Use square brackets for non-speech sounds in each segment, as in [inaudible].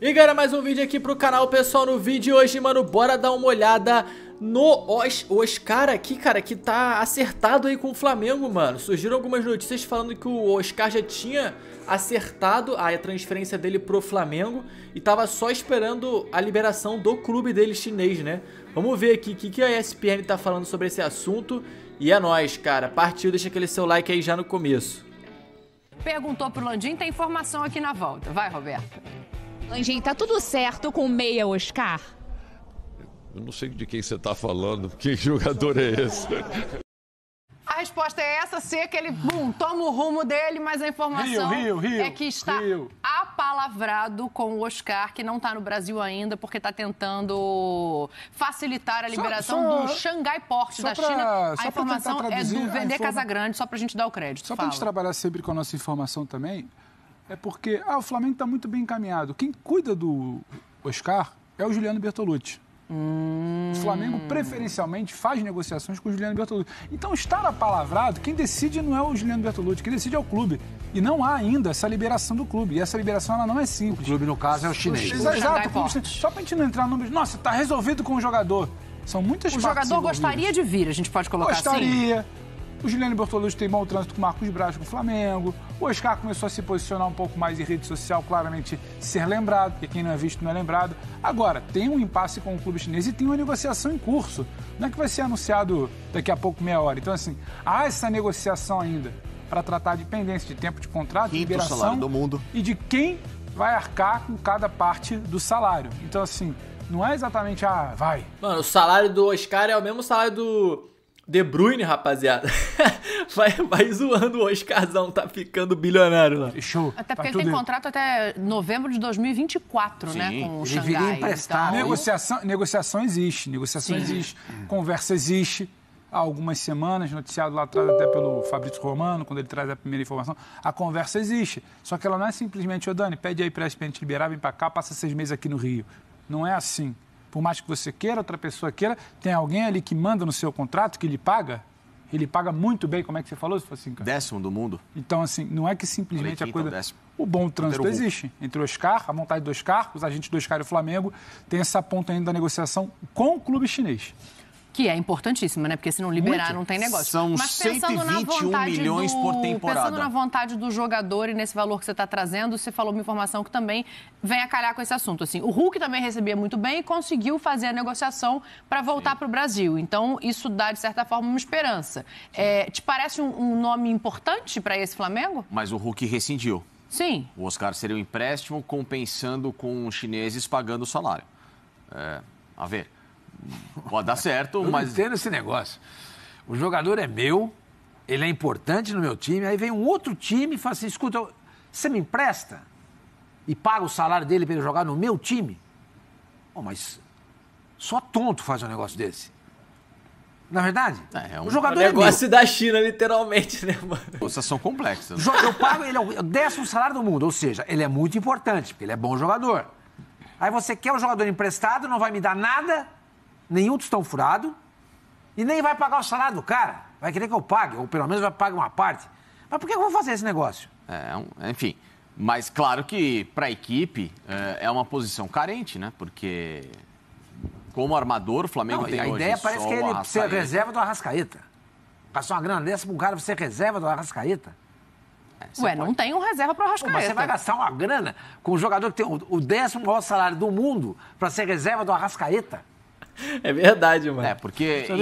E galera, mais um vídeo aqui pro canal, pessoal, no vídeo de hoje, mano, bora dar uma olhada no Os, Oscar aqui, cara, que tá acertado aí com o Flamengo, mano. Surgiram algumas notícias falando que o Oscar já tinha acertado a transferência dele pro Flamengo e tava só esperando a liberação do clube dele chinês, né? Vamos ver aqui o que, que a ESPN tá falando sobre esse assunto e é nóis, cara. Partiu, deixa aquele seu like aí já no começo. Perguntou pro Landim, tem informação aqui na volta. Vai, Roberto. Anjinho, tá tudo certo com o meia Oscar? Eu não sei de quem você tá falando. [laughs] Que jogador é esse? A resposta é essa, Que ele bum, toma o rumo dele, mas a informação Rio, Rio, Rio, é que está Rio. apalavrado com o Oscar, que não está no Brasil ainda, porque está tentando facilitar a liberação só, só, do Xangai Port da pra, China. A informação é do Vender informa... Casagrande, só para a gente dar o crédito. Só para a gente trabalhar sempre com a nossa informação também, é porque ah, o Flamengo está muito bem encaminhado. Quem cuida do Oscar é o Juliano Bertolucci. Hum. O Flamengo preferencialmente faz negociações com o Juliano Bertolucci. Então, estar apalavrado, quem decide não é o Juliano Bertolucci, quem decide é o clube. E não há ainda essa liberação do clube. E essa liberação ela não é simples. O clube, no caso, é o chinês. O Exato, o chinês. Só para a gente não entrar no número. Nossa, está resolvido com o jogador. São muitas O jogador gostaria de vir, a gente pode colocar gostaria, assim. Gostaria. O Juliano Bortoluzzi tem bom trânsito com o Marcos Braz, com o Flamengo. O Oscar começou a se posicionar um pouco mais em rede social, claramente ser lembrado, porque quem não é visto não é lembrado. Agora, tem um impasse com o clube chinês e tem uma negociação em curso. Não é que vai ser anunciado daqui a pouco, meia hora. Então, assim, há essa negociação ainda para tratar de pendência de tempo de contrato, Quinto de liberação do mundo. e de quem vai arcar com cada parte do salário. Então, assim, não é exatamente a ah, vai. Mano, o salário do Oscar é o mesmo salário do de Bruyne, rapaziada, [laughs] vai, vai zoando o Oscarzão, tá ficando bilionário lá. Show. Até porque tá ele tem contrato até novembro de 2024, né, Sim. né? Com o ele Xangai. Deveria emprestar. Então... Negociação, negociação existe, negociação Sim. existe, conversa existe. Há algumas semanas, noticiado lá atrás até pelo Fabrício Romano, quando ele traz a primeira informação, a conversa existe. Só que ela não é simplesmente, ô Dani, pede aí pra gente liberar, vem pra cá, passa seis meses aqui no Rio. Não é assim. Por mais que você queira, outra pessoa queira, tem alguém ali que manda no seu contrato, que lhe paga? Ele paga muito bem, como é que você falou? Você falou assim, cara? Décimo do mundo. Então, assim, não é que simplesmente a coisa. o bom trânsito existe. Entre o Oscar, a vontade do Oscar, os agentes do Oscar e o Flamengo, tem essa ponta ainda da negociação com o clube chinês que é importantíssima, né? Porque se não liberar, Muito. não tem negócio. São Mas 121 milhões do, por temporada. Pensando na vontade do jogador e nesse valor que você está trazendo, você falou uma informação que também vem a calhar com esse assunto. Assim, o Hulk também recebia muito bem e conseguiu fazer a negociação para voltar para o Brasil. Então, isso dá, de certa forma, uma esperança. É, te parece um, um nome importante para esse Flamengo? Mas o Hulk rescindiu. Sim. O Oscar seria um empréstimo compensando com os chineses pagando o salário. É, a ver. Pode dar certo, eu mas. Não esse negócio. O jogador é meu, ele é importante no meu time, aí vem um outro time e fala assim: escuta, você me empresta e paga o salário dele para ele jogar no meu time? Oh, mas só tonto faz um negócio desse. Na é verdade, é, é um, o jogador é negócio da China, literalmente, né, mano? Coisas são complexas. Né? Eu pago, ele é, é o décimo salário do mundo, ou seja, ele é muito importante, porque ele é bom jogador. Aí você quer o jogador emprestado, não vai me dar nada, nenhum tostão furado e nem vai pagar o salário do cara. Vai querer que eu pague, ou pelo menos vai pagar uma parte. Mas por que eu vou fazer esse negócio? É, é enfim, mas claro que para a equipe é, é uma posição carente, né? Porque como armador, o Flamengo Não, tem a hoje. A ideia parece que ele ser reserva do Arrascaeta. Passar uma grana dessa para um cara você reserva do Arrascaeta. É, Ué, pode... não tem um reserva para o Arrascaeta. Pô, mas você vai gastar uma grana com um jogador que tem o décimo maior salário do mundo para ser reserva do Arrascaeta? [laughs] É verdade, mano. É, porque. Se eu,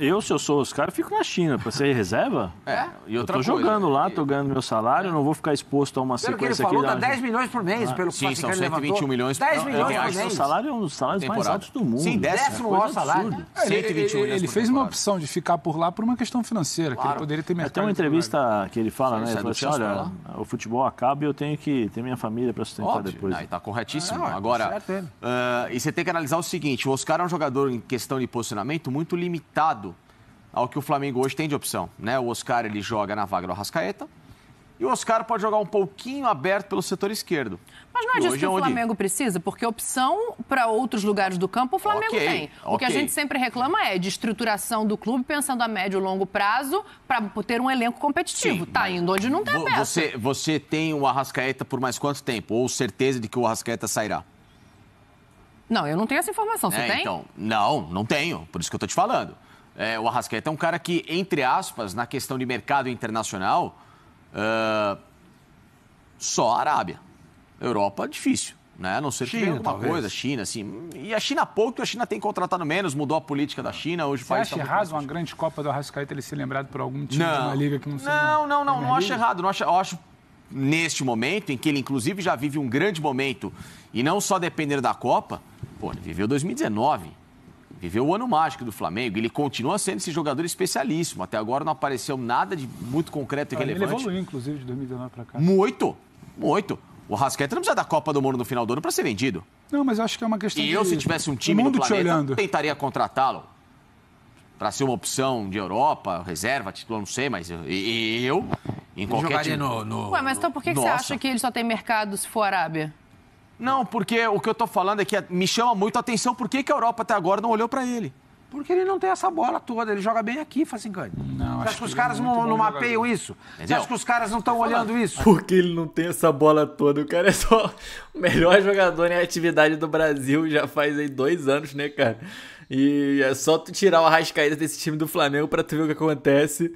eu, se eu sou os caras, fico na China. Pra ser reserva? É. E eu tô coisa, jogando lá, tô ganhando meu salário, não vou ficar exposto a uma pelo sequência que ele falou, dá 10 milhões por mês, ah. pelo que Sim, são 121 levantou. milhões por mês. 10 milhões por mês. Seu salário é um dos salários temporada. mais altos do mundo. Sim, né? décimo é maior salário. É, 121 ele, ele fez uma opção de ficar por lá por uma questão financeira, claro. que ele poderia ter é, mercado. Tem uma entrevista que ele fala, né? Ele fala assim: olha, o futebol acaba e eu tenho que ter minha família pra sustentar depois. Tá corretíssimo. É, Agora, ah, e você tem que analisar o seguinte: o Oscar é um jogador em questão de posicionamento muito limitado ao que o Flamengo hoje tem de opção. Né? O Oscar ele joga na vaga do Arrascaeta e o Oscar pode jogar um pouquinho aberto pelo setor esquerdo. Mas não é disso que é o Flamengo precisa, porque opção para outros lugares do campo o Flamengo okay, tem. O okay. que a gente sempre reclama é de estruturação do clube pensando a médio e longo prazo para ter um elenco competitivo. Sim, tá indo onde não tem tá Você, você tem o Arrascaeta por mais quanto tempo? Ou certeza de que o Arrascaeta sairá? Não, eu não tenho essa informação. Você é, tem? Então, não, não tenho. Por isso que eu estou te falando. É, o Arrascaeta é um cara que, entre aspas, na questão de mercado internacional, uh, só a Arábia. Europa, difícil. Né? A não ser que China, alguma talvez. coisa, China, assim. E a China pouco, a China tem contratado menos, mudou a política da China, hoje Você acha tá errado uma grande Copa do Arrascaeta ele ser lembrado por algum time não. de uma liga que não seja Não, não, não, não acho errado, não acho, eu acho neste momento em que ele inclusive já vive um grande momento e não só depender da Copa, Pô, ele viveu 2019, viveu o ano mágico do Flamengo. Ele continua sendo esse jogador especialíssimo. Até agora não apareceu nada de muito concreto e ele relevante. Ele evoluiu, inclusive, de 2019 para cá. Muito, muito. O Rasqueta não precisa da Copa do Mundo no final do ano para ser vendido. Não, mas acho que é uma questão. E de... eu, se tivesse um time no planeta, te tentaria contratá-lo para ser uma opção de Europa, reserva, título, não sei, mas eu, eu em qualquer time. No, no, Ué, mas então por que, que você acha que ele só tem mercado se for Arábia? Não, porque o que eu estou falando é que me chama muito a atenção por que, que a Europa até agora não olhou para ele. Porque ele não tem essa bola toda, ele joga bem aqui, Facincani. Não, Você é acha que os caras não, mapeiam isso? Acho Você acha que os caras não estão olhando isso? Porque ele não tem essa bola toda, o cara é só o melhor jogador em atividade do Brasil já faz aí dois anos, né, cara? E é só tu tirar o Arrascaeta desse time do Flamengo para tu ver o que acontece.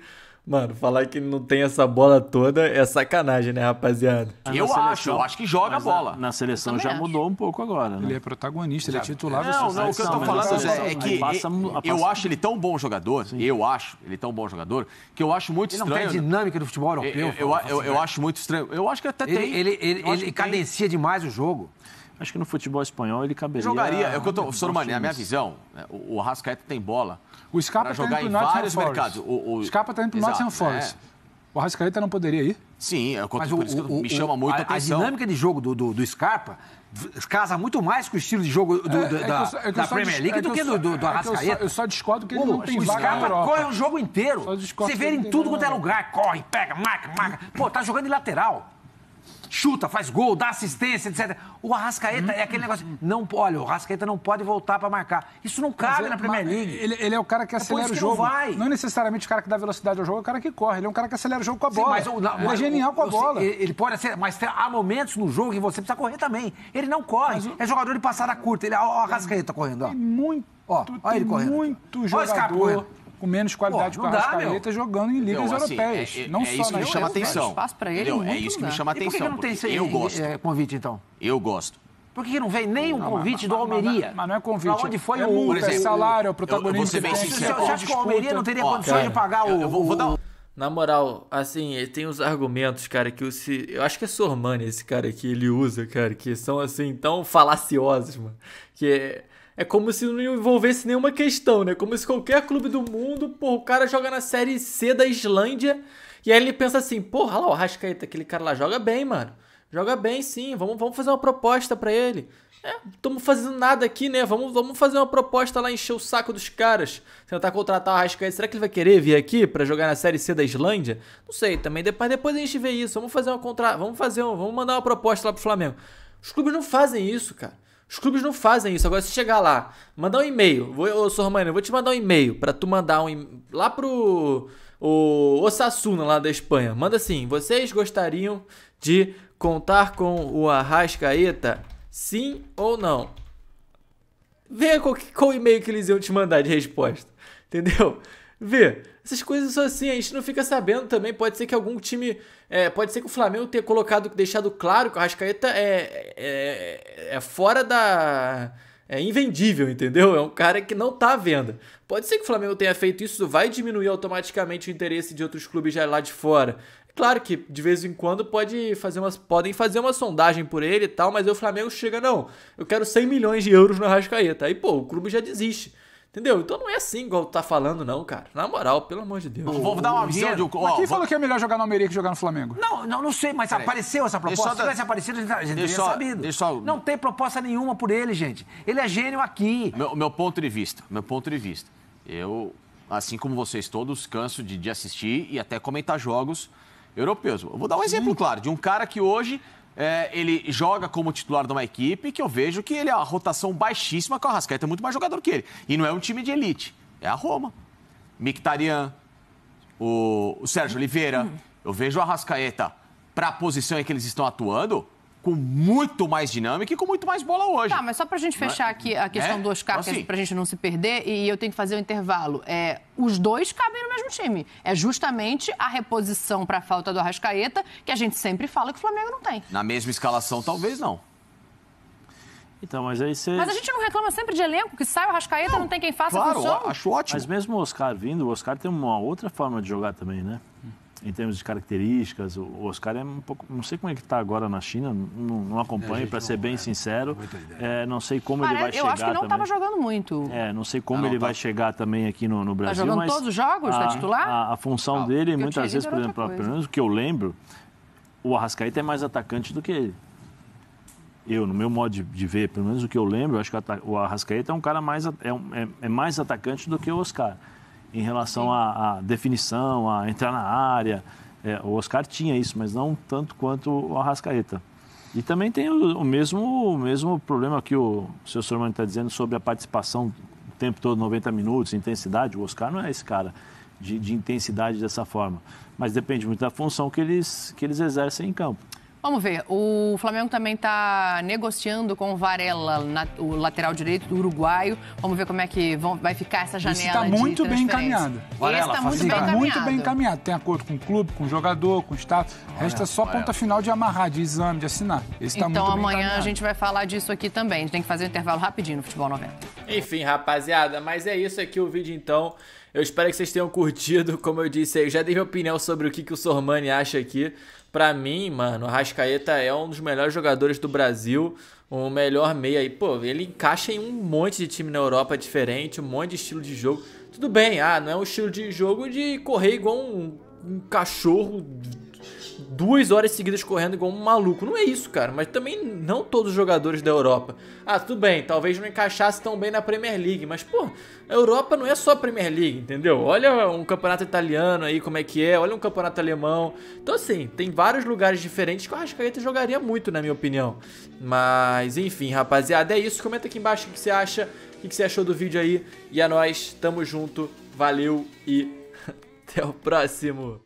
Mano, falar que não tem essa bola toda é sacanagem, né, rapaziada? Ah, eu seleção, acho, eu acho que joga a bola. Na, seleção já acho. mudou um pouco agora, né? É ele é protagonista, já. ele é titular. Não, não, o que eu tô né? falando é, é que passa, eu passa. acho ele tão bom jogador, Sim. eu acho ele tão bom jogador, que eu acho muito ele estranho. Não tem a né? dinâmica do futebol europeu. Eu, eu, eu, eu acho muito estranho. Eu acho que até ele, tem. Ele, ele, ele cadencia tem. demais o jogo. Acho que no futebol espanhol ele caberia. Jogaria, é o que eu tô. Sormani, a minha visão, né? o, o Rascaeta tem bola. O Scarpa tá jogar em vários mercados. O, o... Scarpa tá indo pro Nottingham Forest. É. O Arrascaeta não poderia ir? Sim, é o, por isso que o, me chama muito a, a atenção. A dinâmica de jogo do, do, do, Scarpa casa muito mais com o estilo de jogo do, do, é, é da, eu, é da Premier League do é que, do, do, do Arrascaeta. É eu só, eu só discordo que ele o, não tem o Scarpa corre o jogo inteiro. Você vê ele em tudo quanto é lugar. Corre, pega, marca, marca. Pô, tá jogando em lateral chuta, faz gol, dá assistência, etc. O Arrascaeta hum, é aquele negócio. Não, olha, o Arrascaeta não pode voltar para marcar. Isso não é cabe na Premier League. Ele, ele, é o cara que é acelera é o jogo. Não, vai. não é necessariamente o cara que dá velocidade ao jogo, é o cara que corre. Ele é um cara que acelera o jogo com a Sim, bola. Mas, o, é mas, é genial com a bola. Sei, ele pode ser, mas tem, há momentos no jogo que você precisa correr também. Ele não corre. Mas, é jogador de passada curta. Ele, ó, o Arrascaeta correndo, ó. Tem muito. Ó, ó ele correndo. Muito jogador. Ó, esse com menos qualidade Pô, para o Arrascaeta jogando em ligas então, assim, europeias. É, é, não é só isso que me chama atenção. ele é isso que me chama atenção. Por que não tem eu gosto. É, convite, então? Eu gosto. Por que não vem nem um convite mas, do é Almeria? Mas, mas, não é convite. Pra onde foi é o multa, exemplo, salário, o protagonista Eu, eu vou ser bem sincero. Você acha que o Almeria não teria condições de pagar eu, o... Eu vou, dar um... Na moral, assim, eh, tem uns argumentos, cara, que eu se. Eu acho que é Sormani esse cara que ele usa, cara, que são, assim, tão falaciosos, mano. Que é é como se não envolvesse nenhuma questão, né? Como se qualquer clube do mundo, pô, o cara joga na Série C da Islândia e aí ele pensa assim, porra, lá o Rascaeta, aquele cara lá joga bem, mano. Joga bem, sim, vamos, vamos fazer uma proposta para ele. É, estamos fazendo nada aqui, né? Vamos, vamos fazer uma proposta lá, encher o saco dos caras. Tentar contratar o Rascaeta. Será que ele vai querer vir aqui para jogar na Série C da Islândia? Não sei, também depois, depois a gente vê isso. Vamos fazer uma contra... Vamos fazer um, Vamos mandar uma proposta lá pro Flamengo. Os clubes não fazem isso, cara. Os clubes não fazem isso. Agora, se chegar lá, mandar um e-mail, vou, ô Sormani, eu vou te mandar um e-mail para tu mandar um lá pro o Osasuna lá da Espanha. Manda assim: vocês gostariam de contar com o Arrascaeta? Sim ou não? Vê qual, qual e-mail que eles iam te mandar de resposta. Entendeu? Vê. Essas coisas assim, a gente não fica sabendo também. Pode ser que algum time. É, pode ser que o Flamengo tenha colocado, deixado claro que o Arrascaeta é, é, é fora da. É invendível, entendeu? É um cara que não tá à venda. Pode ser que o Flamengo tenha feito isso, vai diminuir automaticamente o interesse de outros clubes já lá de fora. É claro que de vez em quando pode fazer umas, podem fazer uma sondagem por ele e tal, mas o Flamengo chega, não, eu quero 100 milhões de euros no Arrascaeta. Aí, pô, o clube já desiste. Entendeu? Então não é assim igual tu tá falando, não, cara. Na moral, pelo amor de Deus. Vou dar uma visão de. Ó, mas quem vou... falou que é melhor jogar no América que jogar no Flamengo? Não, não, não sei, mas Peraí. apareceu essa proposta. Se tivesse da... aparecido, a gente tá- teria sabido. Só... Não tem proposta nenhuma por ele, gente. Ele é gênio aqui. Meu, meu ponto de vista. Meu ponto de vista. Eu, assim como vocês todos, canso de, de assistir e até comentar jogos europeus. Eu vou dar um exemplo, claro, de um cara que hoje é, ele joga como titular de uma equipe que eu vejo que ele é a rotação baixíssima, que o Arrascaeta é muito mais jogador que ele. E não é um time de elite, é a Roma. Mictarian, o, o Sérgio Oliveira. Uhum. Eu vejo o Arrascaeta para a posição em que eles estão atuando, com muito mais dinâmica e com muito mais bola hoje. Tá, mas só pra gente é? fechar aqui a questão é? do Oscar, então, é assim. pra gente não se perder, e eu tenho que fazer o um intervalo. É, os dois cabem no mesmo time. É justamente a reposição pra falta do Arrascaeta que a gente sempre fala que o Flamengo não tem. Na mesma escalação, talvez não. Então, mas aí você. Mas a gente não reclama sempre de elenco, que sai o Rascaeta, não, não tem quem faça claro, a função. Claro, acho ótimo. Mas mesmo o Oscar vindo, o Oscar tem uma outra forma de jogar também, né? em termos de características. O Oscar é um pouco. Não sei como é que está agora na China, não, não acompanho, é, para ser bem é, né? sincero. É, não sei como Parece, ele vai chegar. Eu acho que não estava jogando muito. É, não sei como não, ele tá. vai chegar também aqui no, no tá Brasil. Está jogando todos os jogos? Está titular? A, a função dele, muitas vezes, por exemplo, pelo menos o que eu lembro, o Arrascaeta é mais atacante do que ele. Eu, no meu modo de, de ver, pelo menos o que eu lembro, eu acho que o Arrascaeta é um cara mais, é, é, é mais atacante do que o Oscar em relação à definição, a entrar na área. É, o Oscar tinha isso, mas não tanto quanto o Arrascaeta. E também tem o, o mesmo, o mesmo problema que o seu senhor está dizendo sobre a participação o tempo todo, 90 minutos, intensidade. O Oscar não é esse cara de, de intensidade dessa forma. Mas depende muito da função que eles, que eles exercem em campo. Vamos ver. O Flamengo também está negociando com o Varela, na, o lateral direito do uruguaio. Vamos ver como é que vão, vai ficar essa janela. Está muito de tá tá bem encaminhado. Varela, está muito, muito bem encaminhado. Tem acordo com o clube, com o jogador, com o status. Varela, Resta só ponta final de amarrar, de exame, de assinar. Esse tá então amanhã a gente vai falar disso aqui também. A gente tem que fazer um intervalo rapidinho no Futebol 90. Enfim, rapaziada, mas é isso aqui o vídeo então. Eu espero que vocês tenham curtido. Como eu disse aí, já dei minha opinião sobre o que, que o Sormani acha aqui. Pra mim, mano, o Rascaeta é um dos melhores jogadores do Brasil. O melhor meia aí. Pô, ele encaixa em um monte de time na Europa diferente, um monte de estilo de jogo. Tudo bem, ah, não é um estilo de jogo de correr igual um, um cachorro duas horas seguidas correndo igual um maluco. Não é isso, cara, mas também não todos os jogadores da Europa. Ah, tudo bem, talvez não encaixasse tão bem na Premier League, mas, pô, a Europa não é só a Premier League, entendeu? Olha um campeonato italiano aí, como é que é, olha um campeonato alemão. Então, assim, tem vários lugares diferentes que eu acho que a Arrascaeta jogaria muito, na minha opinião. Mas, enfim, rapaziada, é isso. Comenta aqui embaixo o que você acha, o que você achou do vídeo aí. E a é nós, tamo junto, valeu e [laughs] até o próximo.